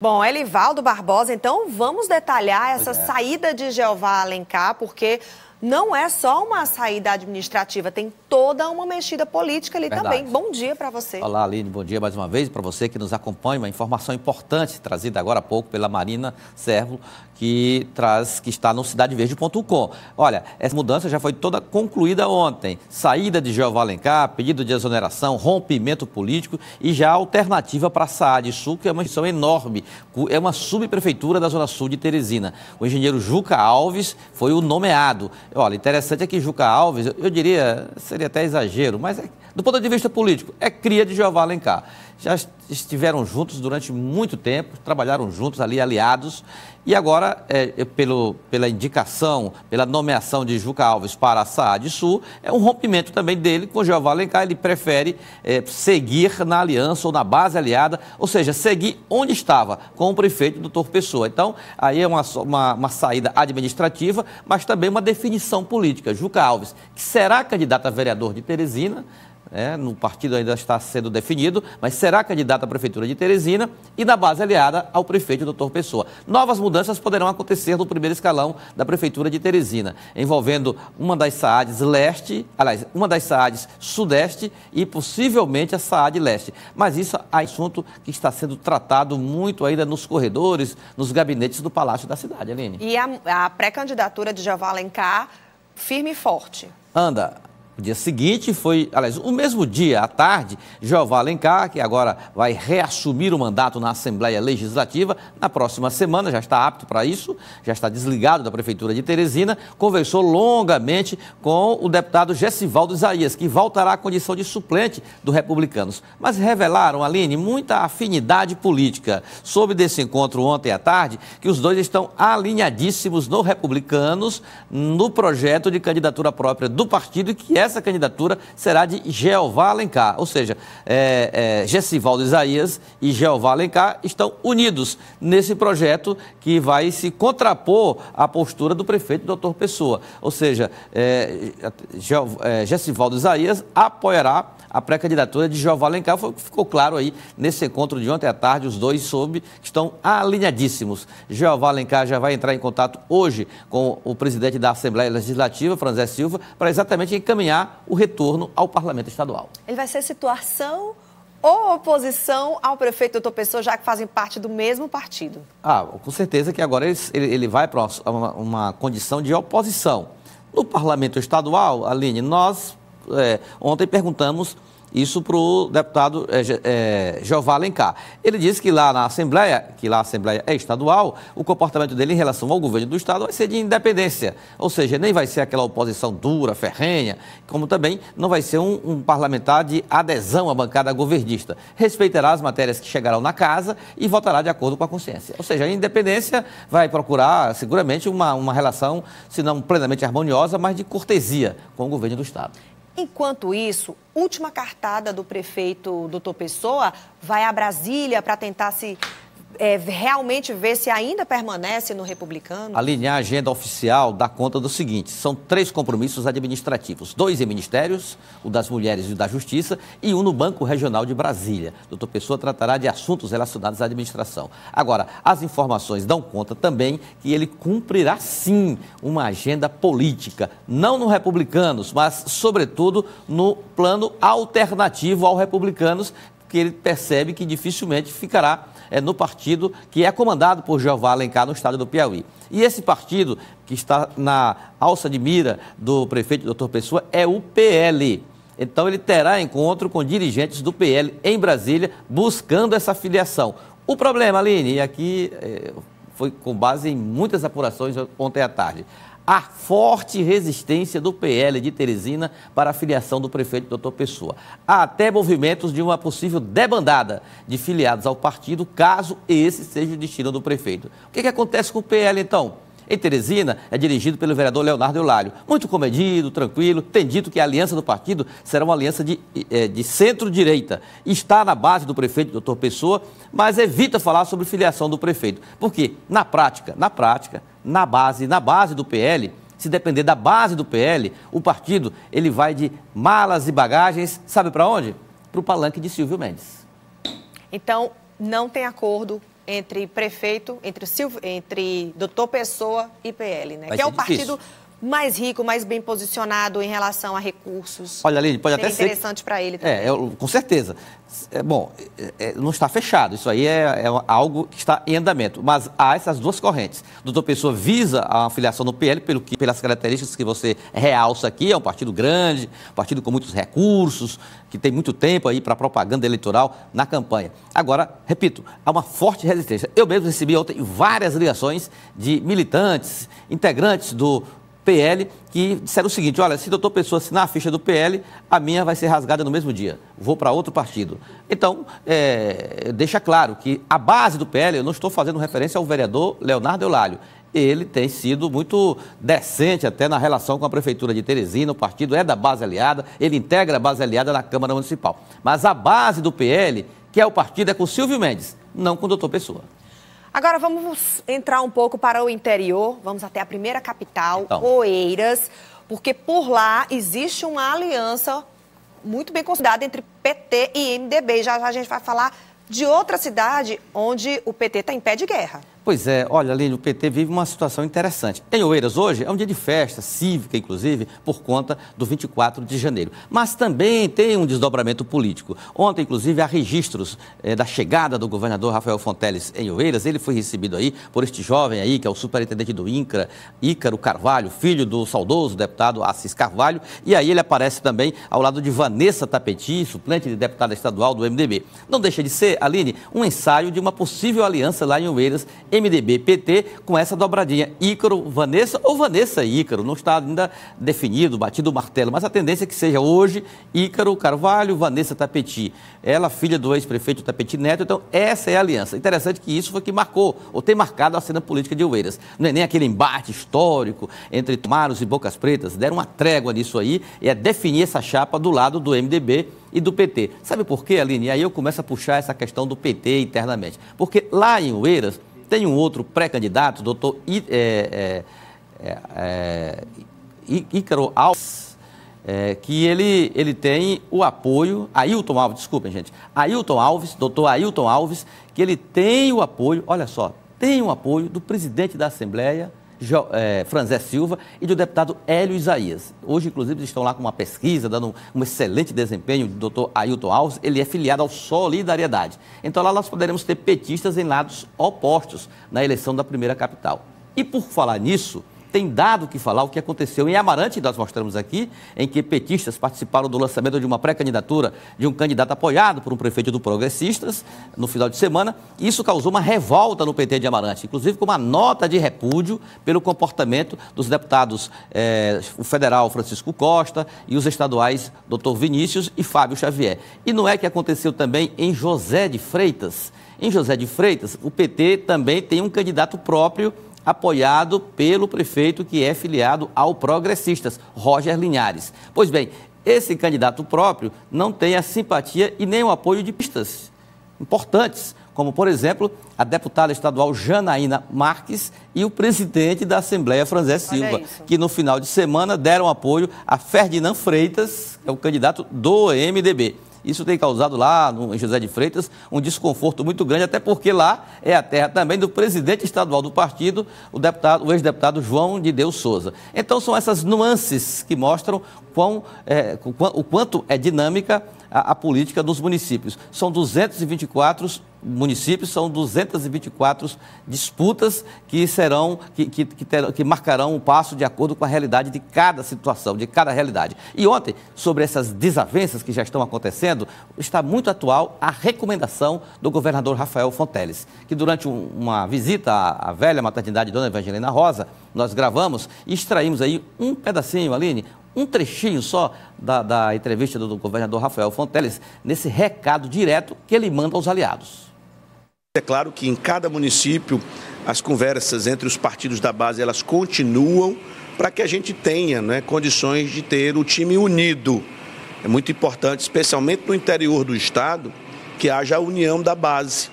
Bom, Elivaldo Barbosa, então vamos detalhar essa é. saída de Jeová Alencar, porque não é só uma saída administrativa, tem toda uma mexida política ali Verdade. também. Bom dia para você. Olá, Aline, bom dia mais uma vez para você que nos acompanha. Uma informação importante trazida agora há pouco pela Marina Servo, que traz que está no cidadeverde.com. Olha, essa mudança já foi toda concluída ontem. Saída de Jeová Alencar, pedido de exoneração, rompimento político e já alternativa para Saad Sul, que é uma instituição enorme, é uma subprefeitura da Zona Sul de Teresina. O engenheiro Juca Alves foi o nomeado. Olha, interessante é que Juca Alves, eu diria, seria até exagero, mas é, do ponto de vista político, é cria de Jeová Alencar já estiveram juntos durante muito tempo, trabalharam juntos ali, aliados, e agora, é, é pelo, pela indicação, pela nomeação de Juca Alves para a Saad Sul, é um rompimento também dele com Jeová Alencar, ele prefere é, seguir na aliança ou na base aliada, ou seja, seguir onde estava, com o prefeito doutor Pessoa. Então, aí é uma, uma, uma saída administrativa, mas também uma definição política. Juca Alves, que será candidato a vereador de Teresina, é, no partido ainda está sendo definido, mas será candidato à Prefeitura de Teresina e na base aliada ao prefeito Doutor Pessoa. Novas mudanças poderão acontecer no primeiro escalão da Prefeitura de Teresina, envolvendo uma das SAADs leste, aliás, uma das SAADs sudeste e possivelmente a SAAD leste. Mas isso é assunto que está sendo tratado muito ainda nos corredores, nos gabinetes do Palácio da Cidade, Aline. E a, a pré-candidatura de Jeová Alencar, firme e forte. Anda, no dia seguinte foi, aliás, o mesmo dia, à tarde, Jeová Alencar, que agora vai reassumir o mandato na Assembleia Legislativa, na próxima semana, já está apto para isso, já está desligado da Prefeitura de Teresina, conversou longamente com o deputado Gessivaldo Isaías, que voltará à condição de suplente do Republicanos. Mas revelaram, Aline, muita afinidade política. Soube desse encontro ontem à tarde que os dois estão alinhadíssimos no Republicanos, no projeto de candidatura própria do partido, que é essa candidatura será de Jeová Alencar. Ou seja, é, é, Gessivaldo Isaías e Jeová Alencar estão unidos nesse projeto que vai se contrapor à postura do prefeito doutor Pessoa. Ou seja, é, é Gessivaldo Isaías apoiará a pré-candidatura de Jeová Alencar. Foi, ficou claro aí nesse encontro de ontem à tarde, os dois soube que estão alinhadíssimos. Jeová Alencar já vai entrar em contato hoje com o presidente da Assembleia Legislativa, Franzé Silva, para exatamente encaminhar o retorno ao parlamento estadual. Ele vai ser situação ou oposição ao prefeito doutor Pessoa, já que fazem parte do mesmo partido? Ah, com certeza que agora ele, ele vai para uma, uma, condição de oposição. No parlamento estadual, Aline, nós é, ontem perguntamos isso para o deputado é, é, Jeová Alencar. Ele disse que lá na Assembleia, que lá a Assembleia é estadual, o comportamento dele em relação ao governo do Estado vai ser de independência. Ou seja, nem vai ser aquela oposição dura, ferrenha, como também não vai ser um, um parlamentar de adesão à bancada governista. Respeitará as matérias que chegarão na casa e votará de acordo com a consciência. Ou seja, a independência vai procurar seguramente uma, uma relação, se não plenamente harmoniosa, mas de cortesia com o governo do Estado. Enquanto isso, última cartada do prefeito doutor Pessoa vai a Brasília para tentar se é, realmente ver se ainda permanece no republicano? Alinhar a agenda oficial dá conta do seguinte: são três compromissos administrativos, dois em ministérios, o das mulheres e o da justiça, e um no Banco Regional de Brasília. Doutor Pessoa tratará de assuntos relacionados à administração. Agora, as informações dão conta também que ele cumprirá sim uma agenda política, não no republicanos, mas, sobretudo, no plano alternativo ao republicanos que ele percebe que dificilmente ficará é, no partido que é comandado por Jeová Alencar no estado do Piauí. E esse partido que está na alça de mira do prefeito doutor Pessoa é o PL. Então ele terá encontro com dirigentes do PL em Brasília buscando essa filiação. O problema, Aline, e aqui eh, foi com base em muitas apurações ontem à tarde a forte resistência do PL de Teresina para a filiação do prefeito Doutor Pessoa. Há até movimentos de uma possível debandada de filiados ao partido, caso esse seja o destino do prefeito. O que, que acontece com o PL então? Em Teresina, é dirigido pelo vereador Leonardo Eulário. Muito comedido, tranquilo, tem dito que a aliança do partido será uma aliança de, eh, de centro-direita. Está na base do prefeito, doutor Pessoa, mas evita falar sobre filiação do prefeito. Porque, na prática, na prática, na base, na base do PL, se depender da base do PL, o partido ele vai de malas e bagagens, sabe para onde? Para o palanque de Silvio Mendes. Então, não tem acordo entre prefeito, entre, Silvio, entre doutor Pessoa e PL, né? Vai que é o partido mais rico, mais bem posicionado em relação a recursos. Olha, ali, pode até ser. interessante para ele é, também. É, eu, com certeza. É, bom, é, é, não está fechado. Isso aí é, é, algo que está em andamento. Mas há essas duas correntes. O Doutor Pessoa visa a afiliação no PL pelo que, pelas características que você realça aqui. É um partido grande, um partido com muitos recursos, que tem muito tempo aí para propaganda eleitoral na campanha. Agora, repito, há uma forte resistência. Eu mesmo recebi ontem várias ligações de militantes, integrantes do PL, que disseram o seguinte: olha, se doutor Pessoa assinar a ficha do PL, a minha vai ser rasgada no mesmo dia. Vou para outro partido. Então, é, deixa claro que a base do PL, eu não estou fazendo referência ao vereador Leonardo Eulalio. Ele tem sido muito decente até na relação com a Prefeitura de Teresina, o partido é da base aliada, ele integra a base aliada na Câmara Municipal. Mas a base do PL, que é o partido, é com Silvio Mendes, não com o doutor Pessoa. Agora vamos entrar um pouco para o interior, vamos até a primeira capital, então. Oeiras, porque por lá existe uma aliança muito bem considerada entre PT e MDB. Já, já a gente vai falar de outra cidade onde o PT está em pé de guerra. Pois é, olha, Aline, o PT vive uma situação interessante. Em Oeiras, hoje, é um dia de festa, cívica, inclusive, por conta do 24 de janeiro. Mas também tem um desdobramento político. Ontem, inclusive, há registros eh, da chegada do governador Rafael Fonteles em Oeiras. Ele foi recebido aí por este jovem aí, que é o superintendente do INCRA, Ícaro Carvalho, filho do saudoso deputado Assis Carvalho. E aí ele aparece também ao lado de Vanessa Tapeti, suplente de deputada estadual do MDB. Não deixa de ser, Aline, um ensaio de uma possível aliança lá em Oeiras, MDB, PT, com essa dobradinha Ícaro, Vanessa ou Vanessa Ícaro. Não está ainda definido, batido o martelo, mas a tendência é que seja hoje Ícaro Carvalho, Vanessa Tapeti. Ela, filha do ex-prefeito Tapeti Neto, então essa é a aliança. Interessante que isso foi que marcou, ou tem marcado a cena política de Oeiras. Não é nem aquele embate histórico entre Tomaros e Bocas Pretas, deram uma trégua nisso aí, e é definir essa chapa do lado do MDB e do PT. Sabe por quê, Aline? E aí eu começo a puxar essa questão do PT internamente. Porque lá em Oeiras, tem um outro pré-candidato, doutor I, é, é, é, é Ícaro Alves, é, que ele, ele tem o apoio, Ailton Alves, desculpem, gente, Ailton Alves, doutor Ailton Alves, que ele tem o apoio, olha só, tem o apoio do presidente da Assembleia, jo, é, Franzé Silva e do deputado Hélio Isaías. Hoje, inclusive, eles estão lá com uma pesquisa, dando um, um excelente desempenho do doutor Ailton Alves. Ele é filiado ao Solidariedade. Então, lá nós poderemos ter petistas em lados opostos na eleição da primeira capital. E por falar nisso, tem dado o que falar, o que aconteceu em Amarante, nós mostramos aqui, em que petistas participaram do lançamento de uma pré-candidatura de um candidato apoiado por um prefeito do Progressistas no final de semana. Isso causou uma revolta no PT de Amarante, inclusive com uma nota de repúdio pelo comportamento dos deputados, eh, o federal Francisco Costa e os estaduais Dr. Vinícius e Fábio Xavier. E não é que aconteceu também em José de Freitas. Em José de Freitas, o PT também tem um candidato próprio apoiado pelo prefeito que é filiado ao Progressistas, Roger Linhares. Pois bem, esse candidato próprio não tem a simpatia e nem o apoio de pistas importantes, como, por exemplo, a deputada estadual Janaína Marques e o presidente da Assembleia, Franzé Silva, que no final de semana deram apoio a Ferdinand Freitas, que é o candidato do MDB. Isso tem causado lá no José de Freitas um desconforto muito grande, até porque lá é a terra também do presidente estadual do partido, o deputado, o ex-deputado João de Deus Souza. Então são essas nuances que mostram quão, é, o quanto é dinâmica a, a política dos municípios. São 224 municípios, são 224 disputas que serão, que, que, que, que marcarão o um passo de acordo com a realidade de cada situação, de cada realidade. E ontem, sobre essas desavenças que já estão acontecendo, está muito atual a recomendação do governador Rafael Fonteles, que durante um, uma visita à, à velha maternidade Dona Evangelina Rosa, nós gravamos e extraímos aí um pedacinho, Aline, um trechinho só da, da entrevista do, do governador Rafael Fonteles nesse recado direto que ele manda aos aliados. É claro que em cada município as conversas entre os partidos da base elas continuam para que a gente tenha né, condições de ter o time unido. É muito importante, especialmente no interior do estado, que haja a união da base.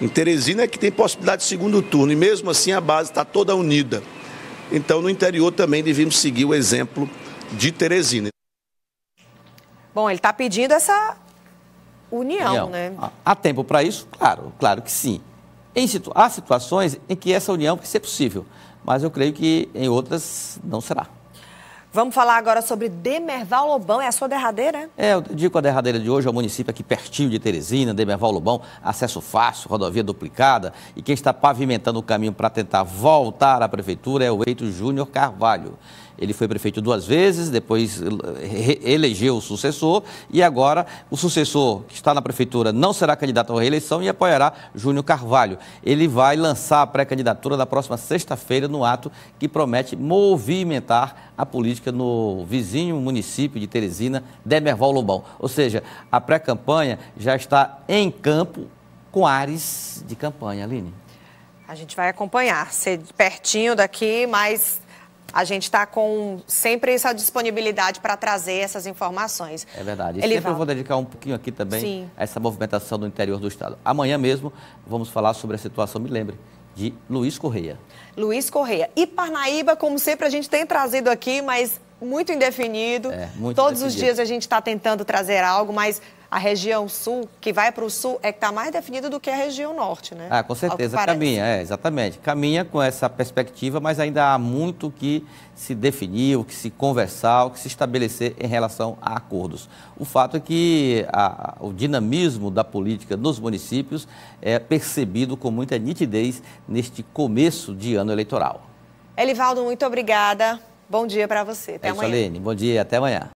Em Teresina é que tem possibilidade de segundo turno e mesmo assim a base está toda unida. Então no interior também devemos seguir o exemplo de Teresina. Bom, ele está pedindo essa união, união. né? Ah, há tempo para isso? Claro, claro que sim. Em situ... Há situações em que essa união vai ser possível, mas eu creio que em outras não será. Vamos falar agora sobre Demerval Lobão, é a sua derradeira? É, eu digo a derradeira de hoje é o município aqui pertinho de Teresina, Demerval Lobão, acesso fácil, rodovia duplicada. E quem está pavimentando o caminho para tentar voltar à prefeitura é o Eito Júnior Carvalho. Ele foi prefeito duas vezes, depois eh, elegeu o sucessor e agora o sucessor que está na prefeitura não será candidato à reeleição e apoiará Júnior Carvalho. Ele vai lançar a pré-candidatura na próxima sexta-feira no ato que promete movimentar a política no vizinho município de Teresina, Demerval Lobão. Ou seja, a pré-campanha já está em campo com ares de campanha, Aline. A gente vai acompanhar, ser pertinho daqui, mas a gente está com sempre essa disponibilidade para trazer essas informações. É verdade. E sempre eu vou dedicar um pouquinho aqui também Sim. a essa movimentação do interior do Estado. Amanhã mesmo vamos falar sobre a situação, me lembre, de Luiz Correia. Luiz Correia. E Parnaíba, como sempre, a gente tem trazido aqui, mas muito indefinido. É, muito Todos indefinido. os dias a gente está tentando trazer algo, mas a região sul, que vai para o sul, é que está mais definida do que a região norte, né? Ah, com certeza, caminha, é, exatamente. Caminha com essa perspectiva, mas ainda há muito que se definir, o que se conversar, o que se estabelecer em relação a acordos. O fato é que a, o dinamismo da política nos municípios é percebido com muita nitidez neste começo de ano eleitoral. Elivaldo, muito obrigada. Bom dia para você. Até é isso, amanhã. Aline. Bom dia, até amanhã.